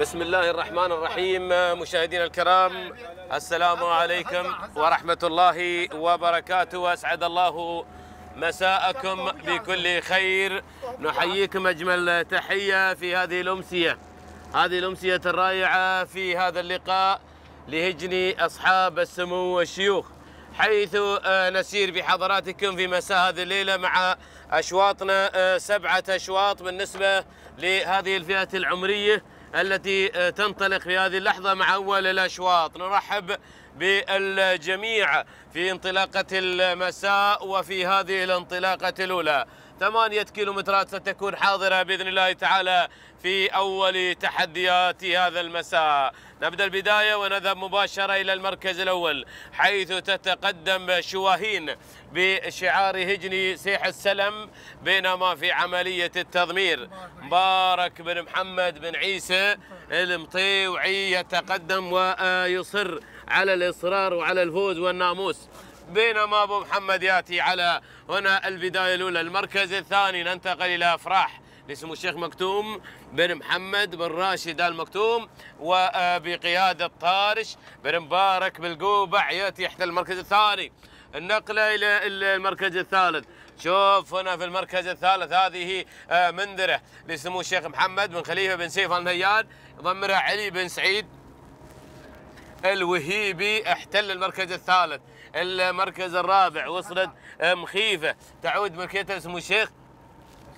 بسم الله الرحمن الرحيم مشاهدينا الكرام السلام عليكم ورحمة الله وبركاته وأسعد الله مساءكم بكل خير نحييكم أجمل تحية في هذه الأمسية هذه الأمسية الرائعة في هذا اللقاء لهجن أصحاب السمو والشيوخ حيث نسير بحضراتكم في مساء هذه الليلة مع أشواطنا سبعة أشواط بالنسبة لهذه الفئة العمرية التي آه، تنطلق في هذه اللحظة مع أول الأشواط نرحب بالجميع في انطلاقة المساء وفي هذه الانطلاقة الأولى ثمانية كيلومترات ستكون حاضرة بإذن الله تعالى في أول تحديات هذا المساء نبدأ البداية ونذهب مباشرة إلى المركز الأول حيث تتقدم شواهين بشعار هجني سيح السلم بينما في عملية التضمير مبارك بن محمد بن عيسى المطيوعي يتقدم ويصر على الإصرار وعلى الفوز والناموس بينما أبو محمد يأتي على هنا البداية الأولى المركز الثاني ننتقل إلى أفراح لسمو الشيخ مكتوم بن محمد بن راشد آل مكتوم وبقيادة طارش بن مبارك بالقوبع يأتي حتى المركز الثاني النقلة إلى المركز الثالث شوف هنا في المركز الثالث هذه آه، منذرة لسمو الشيخ محمد بن خليفة بن سيف النهيان ضمرها علي بن سعيد الوهيبي احتل المركز الثالث المركز الرابع وصلت مخيفة تعود ملكيتها اسمه الشيخ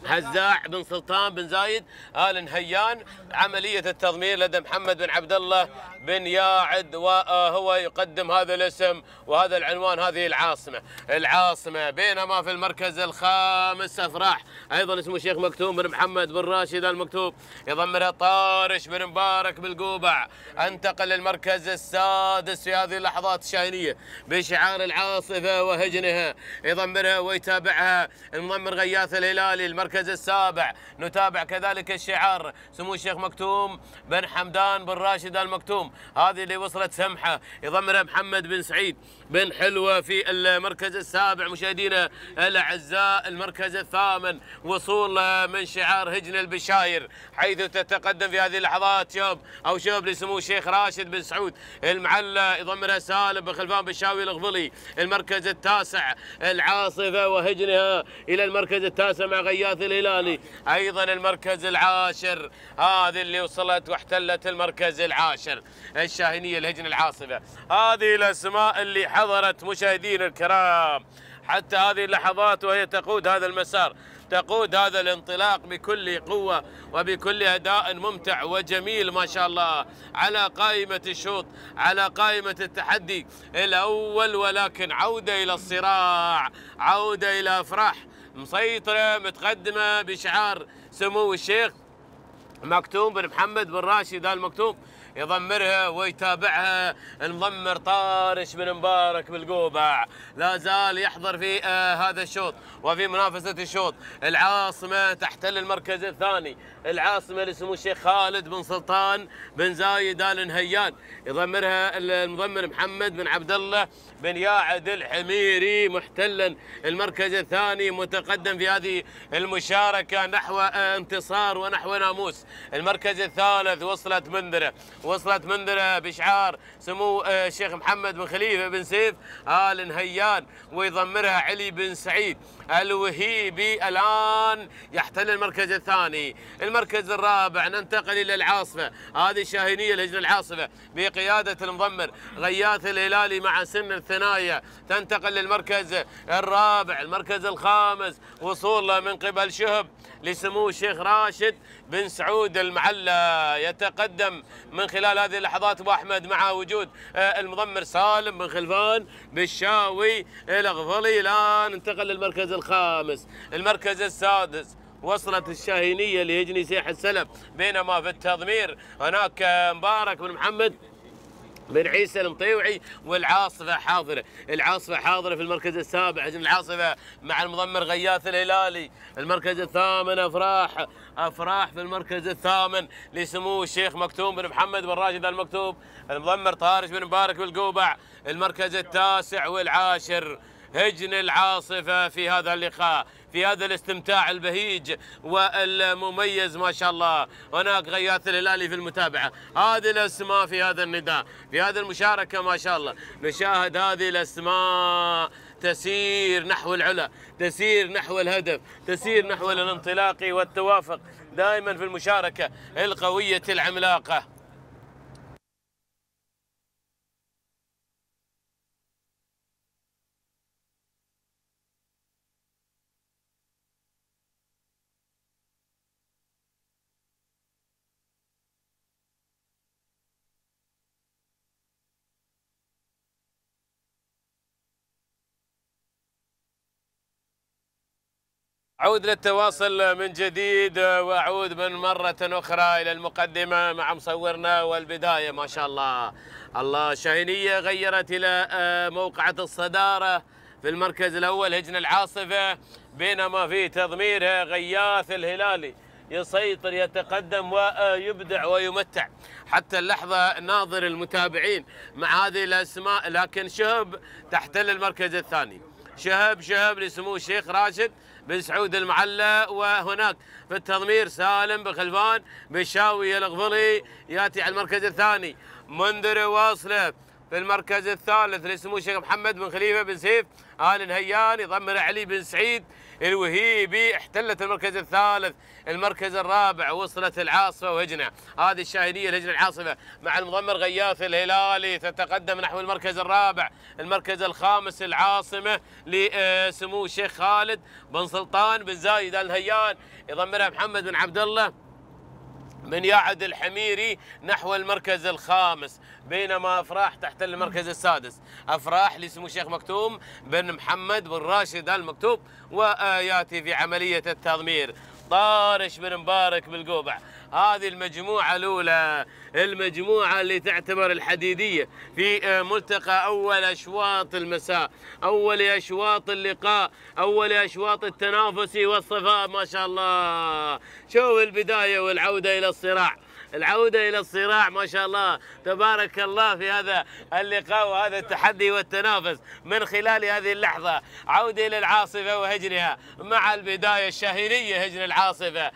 هزاع بن سلطان بن زايد ال نهيان عمليه التضمير لدى محمد بن عبد الله بن ياعد وهو يقدم هذا الاسم وهذا العنوان هذه العاصمة العاصمة بينما في المركز الخامس أفراح أيضا اسمه الشيخ مكتوم بن محمد بن راشد المكتوم يضمنها طارش بن مبارك بالقوبع انتقل للمركز السادس في هذه اللحظات الشاهنية بشعار العاصفة وهجنها يضمنها ويتابعها المضمر غياث الهلالي المركز السابع نتابع كذلك الشعار سمو الشيخ مكتوم بن حمدان بن راشد المكتوم هذه اللي وصلت سمحه يضمرها محمد بن سعيد بن حلوة في المركز السابع مشاهدينا الأعزاء المركز الثامن وصول من شعار هجن البشاير حيث تتقدم في هذه اللحظات شوب أو شوب لسمو الشيخ راشد بن سعود المعلى يضمرها سالم بن خلفان بن شاوي الغبلي المركز التاسع العاصفة وهجنها إلى المركز التاسع مع غياث الهلالي أيضا المركز العاشر هذه اللي وصلت واحتلت المركز العاشر الشاهنيه الهجن العاصفة هذه الأسماء اللي حضرت مشاهدينا الكرام حتى هذه اللحظات وهي تقود هذا المسار تقود هذا الانطلاق بكل قوة وبكل أداء ممتع وجميل ما شاء الله على قائمة الشوط على قائمة التحدي الأول ولكن عودة إلى الصراع عودة إلى أفراح مسيطرة متقدمة بشعار سمو الشيخ مكتوم بن محمد بن راشد آل مكتوم يضمرها ويتابعها المضمر طارش بن مبارك بالقوبع لا زال يحضر في آه، هذا الشوط وفي منافسة الشوط العاصمة تحتل المركز الثاني العاصمة لسمو الشيخ خالد بن سلطان بن زايد آل نهيان يضمرها المضمر محمد بن عبد الله بن ياعد الحميري محتلا المركز الثاني متقدم في هذه المشاركة نحو آه، انتصار ونحو ناموس المركز الثالث وصلت منذرة وصلت منذرة بشعار سمو الشيخ آه، محمد بن خليفة بن سيف آل نهيان ويضمرها علي بن سعيد الوهيبي الآن يحتل المركز الثاني المركز الرابع ننتقل إلى العاصفة هذه الشاهينية لجنة العاصفة بقيادة المضمر غياث الهلالي مع سن الثنايا تنتقل للمركز الرابع المركز الخامس وصوله من قبل شهب لسمو الشيخ راشد بن سعود المعلى يتقدم من خلال هذه اللحظات ابو احمد مع وجود آه، المضمر سالم بن خلفان بالشاوي الاغفلي الان انتقل للمركز الخامس المركز السادس وصلت الشاهينيه ليجني سيح السلم بينما في التضمير هناك مبارك بن محمد بن عيسى المطيوعي والعاصفة حاضرة العاصفة حاضرة في المركز السابع هجم العاصفة مع المضمر غياث الهلالي المركز الثامن أفراح أفراح في المركز الثامن لسمو الشيخ مكتوم بن محمد بن راشد المكتوب، المضمر طارش بن مبارك بالقوبع المركز التاسع والعاشر هجن العاصفة في هذا اللقاء في هذا الاستمتاع البهيج والمميز ما شاء الله هناك غياث الهلالي في المتابعة هذه الأسماء في هذا النداء في هذه المشاركة ما شاء الله نشاهد هذه الأسماء تسير نحو العلا تسير نحو الهدف تسير نحو الانطلاق والتوافق دائما في المشاركة القوية العملاقة عود للتواصل من جديد واعود من مره اخرى الى المقدمه مع مصورنا والبدايه ما شاء الله الله شاهينيه غيرت الى آه، موقعه الصداره في المركز الاول هجن العاصفه بينما في تضميرها غياث الهلالي يسيطر يتقدم ويبدع آه، ويمتع حتى اللحظة ناظر المتابعين مع هذه الأسماء لكن شهب تحتل المركز الثاني شهب شهب لسمو الشيخ راشد بن سعود المعلى وهناك في التضمير سالم بخلفان بشاوي الغفلي ياتي على المركز الثاني منذر واصله في المركز الثالث لسمو الشيخ محمد بن خليفه بن سيف ال نهيان يضمر علي بن سعيد الوهيبي احتلت المركز الثالث المركز الرابع وصلت العاصفة وهجنة هذه الشاهدية الهجنة العاصفة مع المضمر غياث الهلالي تتقدم نحو المركز الرابع المركز الخامس العاصمة لسمو آه، الشيخ خالد بن سلطان بن زايد الهيان يضمرها محمد بن عبد الله من يعد الحميري نحو المركز الخامس بينما أفراح تحتل المركز السادس أفراح لسمو الشيخ مكتوم بن محمد بن راشد المكتوب وياتي في عملية التضمير طارش بن مبارك بالقوبع هذه المجموعة الأولى المجموعة اللي تعتبر الحديدية في آه، ملتقى أول أشواط المساء أول أشواط اللقاء أول أشواط التنافسي والصفاء ما شاء الله شوف البداية والعودة إلى الصراع العودة إلى الصراع ما شاء الله تبارك الله في هذا اللقاء وهذا التحدي والتنافس من خلال هذه اللحظة عودة إلى العاصفة وهجرها مع البداية الشهيرية هجر العاصفة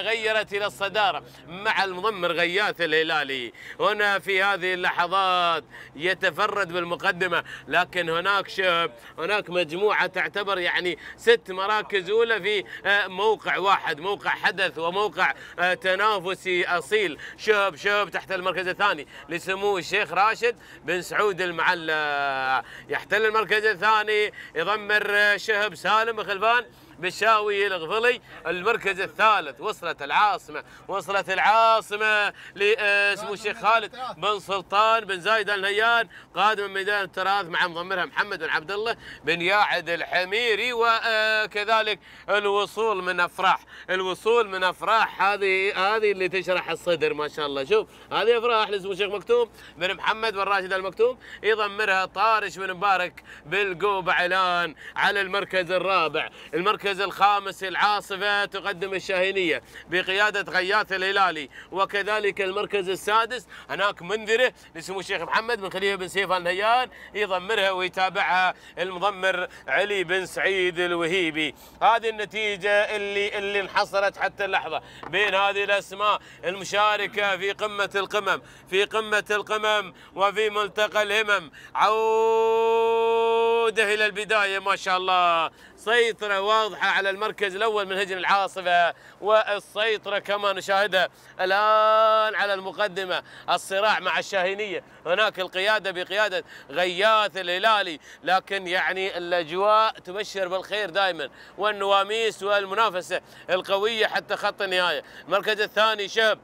غيرت إلى الصدارة مع المضمر غياث الهلالي هنا في هذه اللحظات يتفرد بالمقدمة لكن هناك شب هناك مجموعة تعتبر يعني ست مراكز أولى في موقع واحد موقع حدث وموقع تنافسي تفاصيل شوب شوب تحت المركز الثاني لسمو الشيخ راشد بن سعود المعلى يحتل المركز الثاني يضمر شهب سالم خلفان بالشاوي الغفلي المركز الثالث وصلت العاصمة وصلت العاصمة لاسمه الشيخ خالد بن سلطان بن زايد الهيان قادم من ميدان التراث مع مضمرها محمد بن عبد الله بن ياعد الحميري وكذلك الوصول من افراح الوصول من افراح هذه هذه اللي تشرح الصدر ما شاء الله شوف هذه افراح لاسمه الشيخ مكتوم بن محمد بن راشد المكتوم يضمرها طارش بن مبارك بالقوب علان على المركز الرابع المركز المركز الخامس العاصفة تقدم الشاهينية بقيادة غياث الهلالي وكذلك المركز السادس هناك منذرة لسمو الشيخ محمد بن خليفة بن سيف النهيان يضمرها ويتابعها المضمر علي بن سعيد الوهيبي هذه النتيجة اللي اللي انحصرت حتى اللحظة بين هذه الأسماء المشاركة في قمة القمم في قمة القمم وفي ملتقى الهمم عودة إلى البداية ما شاء الله سيطرة واضحة الفتحة على المركز الأول من هجن العاصفة والسيطرة كما نشاهدها الآن على المقدمة الصراع مع الشاهينية هناك القيادة بقيادة غياث الهلالي لكن يعني الأجواء تبشر بالخير دائما والنواميس والمنافسة القوية حتى خط النهاية المركز الثاني شهب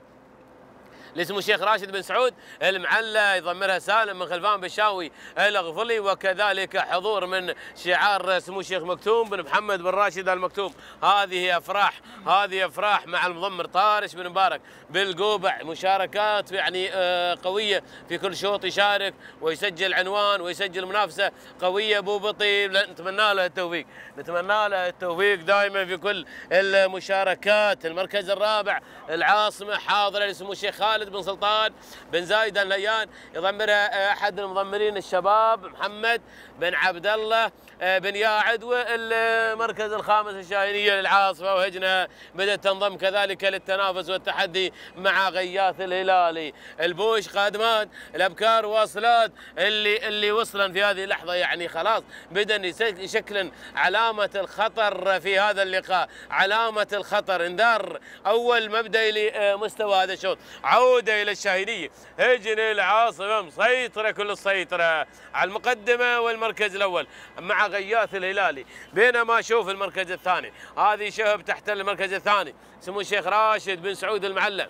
لسمو الشيخ راشد بن سعود المعلى يضمرها سالم من خلفان بشاوي الغفلي وكذلك حضور من شعار سمو الشيخ مكتوم بن محمد بن راشد المكتوم هذه افراح هذه افراح مع المضمر طارش بن مبارك بالقوبع مشاركات يعني آه، قويه في كل شوط يشارك ويسجل عنوان ويسجل منافسه قويه ابو بطي نتمنى له التوفيق نتمنى له التوفيق دائما في كل المشاركات المركز الرابع العاصمه حاضره لسمو الشيخ خالد خالد بن سلطان بن زايد الليان يضمرها آه، احد المضمرين الشباب محمد بن عبد الله آه، بن ياعد والمركز الخامس الشاهينيه للعاصفه وهجنه بدات تنضم كذلك للتنافس والتحدي مع غياث الهلالي البوش قادمان الابكار واصلات اللي اللي وصلا في هذه اللحظه يعني خلاص بدا يشكل علامه الخطر في هذا اللقاء علامه الخطر انذار اول مبدا لمستوى هذا الشوط عود عودة إلى الشاهينية هجن العاصمة مسيطرة كل السيطرة على المقدمة والمركز الأول مع غياث الهلالي بينما شوف المركز الثاني هذه شهب تحت المركز الثاني سمو الشيخ راشد بن سعود المعلم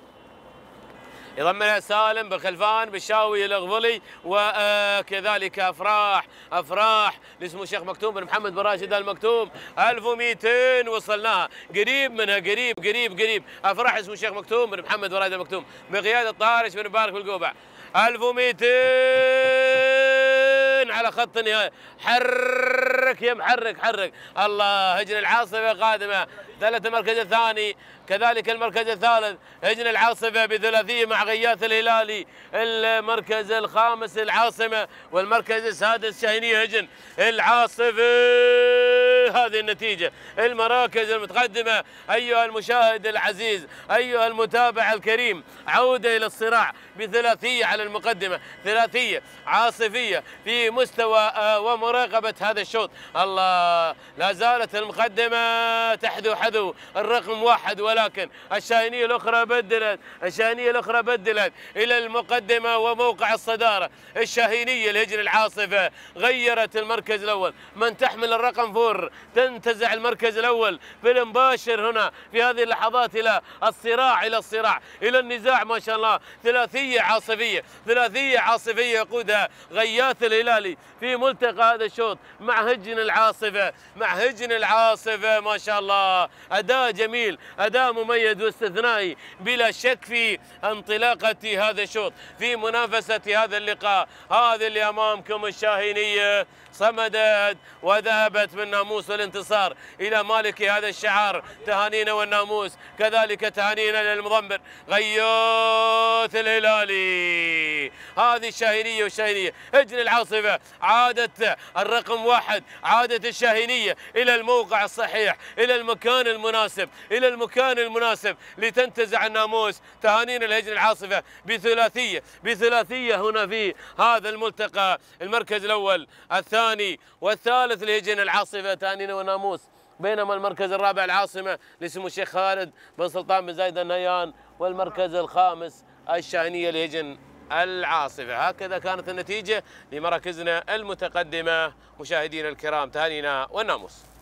يضمنها سالم بالخلفان بالشاوي الغبلي وكذلك افراح افراح لاسمه الشيخ مكتوم بن محمد بن راشد المكتوم 1200 وصلناها قريب منها قريب قريب قريب افراح اسمه الشيخ مكتوم بن محمد بن راشد المكتوم بقياده طارش بن مبارك بالقوبع 1200 وين على خط النهائي حرك يا محرك حرك الله هجن العاصفه قادمه ثلث المركز الثاني كذلك المركز الثالث هجن العاصفه بثلاثيه مع غياث الهلالي المركز الخامس العاصمه والمركز السادس شاهينيه هجن العاصفه هذه النتيجة المراكز المتقدمة أيها المشاهد العزيز أيها المتابع الكريم عودة إلى الصراع بثلاثية على المقدمة ثلاثية عاصفية في مستوى آه، ومراقبة هذا الشوط الله لا زالت المقدمة تحذو حذو الرقم واحد ولكن الشاينية الأخرى بدلت الشاينية الأخرى بدلت إلى المقدمة وموقع الصدارة الشاهينية الهجر العاصفة غيرت المركز الأول من تحمل الرقم فور تنتزع المركز الأول بالمباشر هنا في هذه اللحظات إلى الصراع إلى الصراع إلى النزاع ما شاء الله ثلاثية عاصفية ثلاثية عاصفية يقودها غياث الهلالي في ملتقى هذا الشوط مع هجن العاصفة مع هجن العاصفة ما شاء الله أداء جميل أداء مميز واستثنائي بلا شك في انطلاقة هذا الشوط في منافسة هذا اللقاء هذه اللي أمامكم الشاهينية صمدت وذهبت بالناموس الانتصار إلى مالك هذا الشعار تهانينا والناموس كذلك تهانينا للمضمر غيوث الهلالي هذه الشاهينية والشاهينية هجن العاصفة عادت الرقم واحد عادت الشاهينية إلى الموقع الصحيح إلى المكان المناسب إلى المكان المناسب لتنتزع الناموس تهانينا لهجن العاصفة بثلاثية بثلاثية هنا في هذا الملتقى المركز الأول الثاني والثالث لهجن العاصفة تهانينا وناموس بينما المركز الرابع العاصمة لسمو الشيخ خالد بن سلطان بن زايد النيان والمركز الخامس الشاهنية لهجن العاصفة هكذا كانت النتيجة لمراكزنا المتقدمة مشاهدينا الكرام تهانينا والناموس